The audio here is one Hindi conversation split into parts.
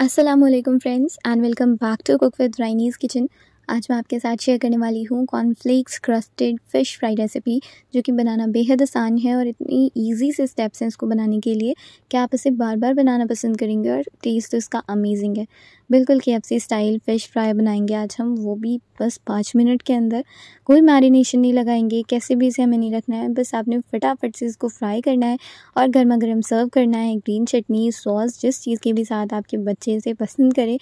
Aslam friends and welcome back to cook with Rainee's kitchen आज मैं आपके साथ शेयर करने वाली हूँ cornflakes crusted fish fry recipe जो कि बनाना बेहद आसान है और इतनी इजी से स्टेप्स हैं इसको बनाने के लिए कि आप इसे बार बार बनाना पसंद करेंगे और टेस्ट तो इसका अमेजिंग है बिल्कुल के स्टाइल फ़िश फ्राई बनाएंगे आज हम वो भी बस पाँच मिनट के अंदर कोई मैरिनेशन नहीं लगाएंगे कैसे भी इसे हमें नहीं रखना है बस आपने फटाफट से इसको फ्राई करना है और गर्मा गर्म सर्व करना है ग्रीन चटनी सॉस जिस चीज़ के भी साथ आपके बच्चे इसे पसंद करें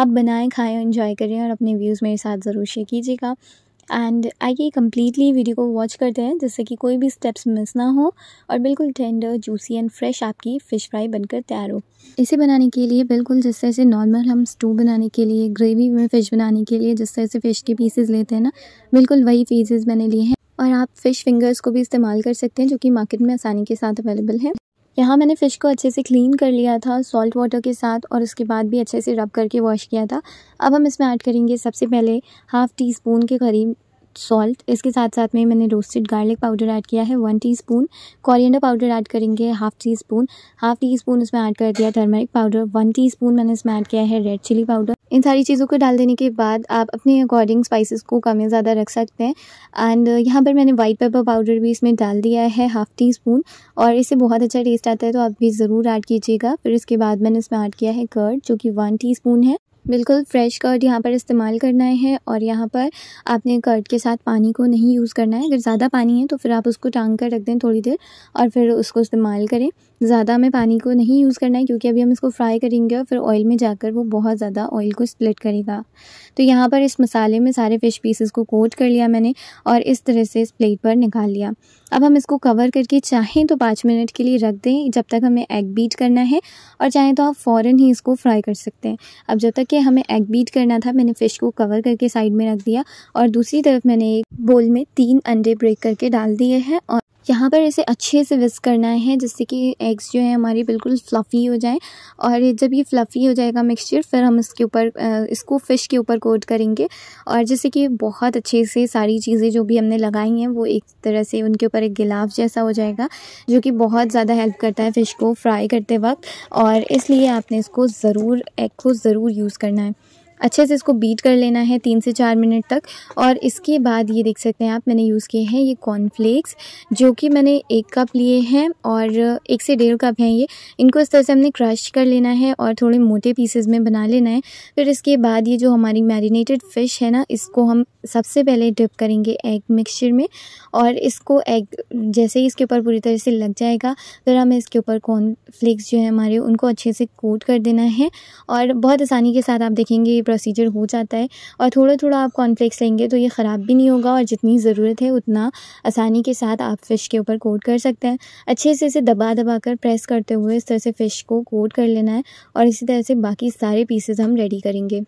आप बनाएं खाएं इंजॉय करें और अपने व्यूज़ मेरे साथ ज़रूर शेयर कीजिएगा एंड आइए कम्प्लीटली वीडियो को वॉच करते हैं जिससे कि कोई भी स्टेप्स मिस ना हो और बिल्कुल टेंडर जूसी एंड फ्रेश आपकी फ़िश फ्राई बनकर तैयार हो इसे बनाने के लिए बिल्कुल जिस तरह से नॉर्मल हम स्टू बनाने के लिए ग्रेवी में फ़िश बनाने के लिए जिस तरह से फ़िश के पीसेज लेते हैं ना बिल्कुल वही पीसेज मैंने लिए हैं और आप फ़िश फिंगर्स को भी इस्तेमाल कर सकते हैं जो कि मार्केट में आसानी के साथ अवेलेबल है यहाँ मैंने फ़िश को अच्छे से क्लीन कर लिया था सॉल्ट वाटर के साथ और उसके बाद भी अच्छे से रब करके वॉश किया था अब हम इसमें ऐड करेंगे सबसे पहले हाफ़ टी स्पून के करीब सॉल्ट इसके साथ साथ में मैंने रोस्टेड गार्लिक पाउडर ऐड किया है one teaspoon coriander powder add करेंगे half teaspoon half teaspoon इसमें ऐड कर दिया टर्मरिक पाउडर वन टीस्पून मैंने इसमें ऐड किया है रेड चिली पाउडर इन सारी चीज़ों को डाल देने के बाद आप अपने अकॉर्डिंग स्पाइसेस को कम या ज़्यादा रख सकते हैं एंड uh, यहाँ पर मैंने वाइट पेपर पाउडर भी इसमें डाल दिया है हाफ़ टी स्पून और इससे बहुत अच्छा टेस्ट आता है तो आप भी ज़रूर ऐड कीजिएगा फिर इसके बाद मैंने इसमें ऐड किया है कर्ड जो कि वन टी है बिल्कुल फ्रेश कर्ड यहाँ पर इस्तेमाल करना है और यहाँ पर आपने कर्ड के साथ पानी को नहीं यूज़ करना है अगर ज़्यादा पानी है तो फिर आप उसको टांग कर रख दें थोड़ी देर और फिर उसको इस्तेमाल करें ज़्यादा हमें पानी को नहीं यूज़ करना है क्योंकि अभी हम इसको फ्राई करेंगे और फिर ऑयल में जाकर वो बहुत ज़्यादा ऑयल को स्प्लिट करेगा तो यहाँ पर इस मसाले में सारे फ़िश पीसेस को कोट कर लिया मैंने और इस तरह से इस प्लेट पर निकाल लिया अब हम इसको कवर करके चाहें तो पाँच मिनट के लिए रख दें जब तक हमें एग बीट करना है और चाहें तो आप फ़ौरन ही इसको फ्राई कर सकते हैं अब जब तक कि के हमें एग बीट करना था मैंने फ़िश को कवर करके साइड में रख दिया और दूसरी तरफ मैंने एक बोल में तीन अंडे ब्रेक करके डाल दिए हैं और यहाँ पर इसे अच्छे से विस्क करना है जिससे कि एग्स जो है हमारी बिल्कुल फ्लफ़ी हो जाए और जब ये फ्लफ़ी हो जाएगा मिक्सचर फिर हम इसके ऊपर इसको फ़िश के ऊपर कोट करेंगे और जैसे कि बहुत अच्छे से सारी चीज़ें जो भी हमने लगाई हैं वो एक तरह से उनके ऊपर एक गिलाफ जैसा हो जाएगा जो कि बहुत ज़्यादा हेल्प करता है फ़िश को फ्राई करते वक्त और इसलिए आपने इसको ज़रूर एग को ज़रूर यूज़ करना है अच्छे से इसको बीट कर लेना है तीन से चार मिनट तक और इसके बाद ये देख सकते हैं आप मैंने यूज़ किए हैं ये कॉर्नफ्लेक्स जो कि मैंने एक कप लिए हैं और एक से डेढ़ कप हैं ये इनको इस तरह से हमने क्रश कर लेना है और थोड़े मोटे पीसेज में बना लेना है फिर इसके बाद ये जो हमारी मैरिनेटेड फ़िश है ना इसको हम सबसे पहले डिप करेंगे एग मिक्सचर में और इसको एग जैसे ही इसके ऊपर पूरी तरह से लग जाएगा फिर हमें इसके ऊपर कॉर्नफ्लेक्स जो है हमारे उनको अच्छे से कोट कर देना है और बहुत आसानी के साथ आप देखेंगे प्रोसीजर हो जाता है और थोड़ा थोड़ा आप कॉर्नफ्लेक्स लेंगे तो ये ख़राब भी नहीं होगा और जितनी ज़रूरत है उतना आसानी के साथ आप फ़िश के ऊपर कोट कर सकते हैं अच्छे से इसे दबा दबा कर प्रेस करते हुए इस तरह से फ़िश को कोट कर लेना है और इसी तरह से बाकी सारे पीसेज हम रेडी करेंगे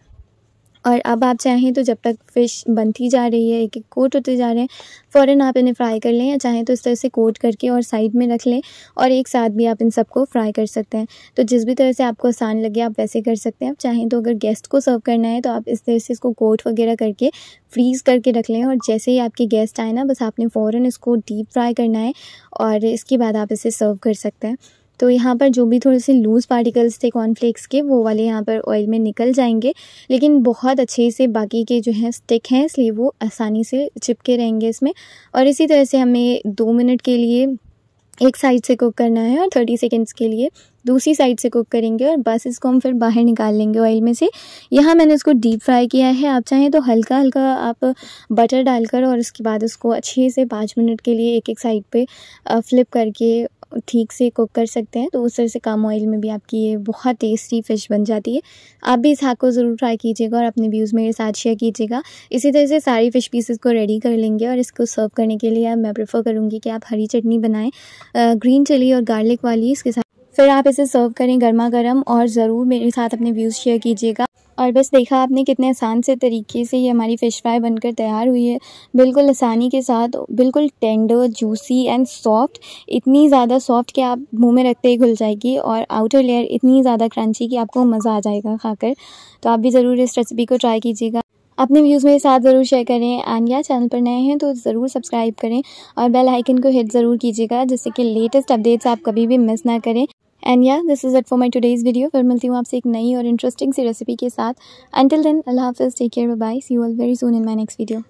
और अब आप चाहें तो जब तक फ़िश बनती जा रही है एक एक कोट होते जा रहे हैं फ़ौरन आप इन्हें फ्राई कर लें या चाहें तो इस तरह से कोट करके और साइड में रख लें और एक साथ भी आप इन सबको फ्राई कर सकते हैं तो जिस भी तरह से आपको आसान लगे आप वैसे कर सकते हैं आप चाहें तो अगर गेस्ट को सर्व करना है तो आप इस तरह से इसको कोट वगैरह करके फ्रीज़ करके रख लें और जैसे ही आपके गेस्ट आए ना बस आपने फ़ौरन इसको डीप फ्राई करना है और इसके बाद आप इसे सर्व कर सकते हैं तो यहाँ पर जो भी थोड़े से लूज़ पार्टिकल्स थे कॉर्नफ्लेक्स के वो वाले यहाँ पर ऑयल में निकल जाएंगे लेकिन बहुत अच्छे से बाकी के जो हैं स्टिक हैं इसलिए वो आसानी से चिपके रहेंगे इसमें और इसी तरह से हमें दो मिनट के लिए एक साइड से कुक करना है और थर्टी सेकेंड्स के लिए दूसरी साइड से कुक करेंगे और बस इसको हम फिर बाहर निकाल लेंगे ऑयल में से यहाँ मैंने इसको डीप फ्राई किया है आप चाहें तो हल्का हल्का आप बटर डालकर और उसके बाद उसको अच्छे से पाँच मिनट के लिए एक एक साइड पे फ्लिप करके ठीक से कुक कर सकते हैं तो उस तरह से कम ऑयल में भी आपकी ये बहुत टेस्टी फ़िश बन जाती है आप भी इस हाक को ज़रूर ट्राई कीजिएगा और अपने व्यूज़ मेरे साथ शेयर कीजिएगा इसी तरह से सारी फ़िश पीसेस को रेडी कर लेंगे और इसको सर्व करने के लिए मैं प्रेफर करूँगी कि आप हरी चटनी बनाएँ ग्रीन चिली और गार्लिक वाली इसके साथ फिर आप इसे सर्व करें गर्मा गर्म और ज़रूर मेरे साथ अपने व्यूज़ शेयर कीजिएगा और बस देखा आपने कितने आसान से तरीके से ये हमारी फ़िश फ्राई बनकर तैयार हुई है बिल्कुल आसानी के साथ बिल्कुल टेंडर जूसी एंड सॉफ्ट इतनी ज़्यादा सॉफ्ट कि आप मुंह में रखते ही घुल जाएगी और आउटर लेयर इतनी ज़्यादा क्रंची कि आपको मज़ा आ जाएगा खाकर तो आप भी ज़रूर इस रेसिपी को ट्राई कीजिएगा अपने व्यूज़ मेरे साथ ज़रूर शेयर करें एंड या चैनल पर नए हैं तो ज़रूर सब्सक्राइब करें और बेल आइकन को हिट ज़रूर कीजिएगा जिससे कि लेटेस्ट अपडेट्स आप कभी भी मिस ना करें एंड या this is it for my today's video फिर मिलती हूँ आपसे एक नई और इंटरेस्टिंग सी रेसिपी के साथ एंटिल देन अल्लाह हाफिज़ take care bye see you all very soon in my next video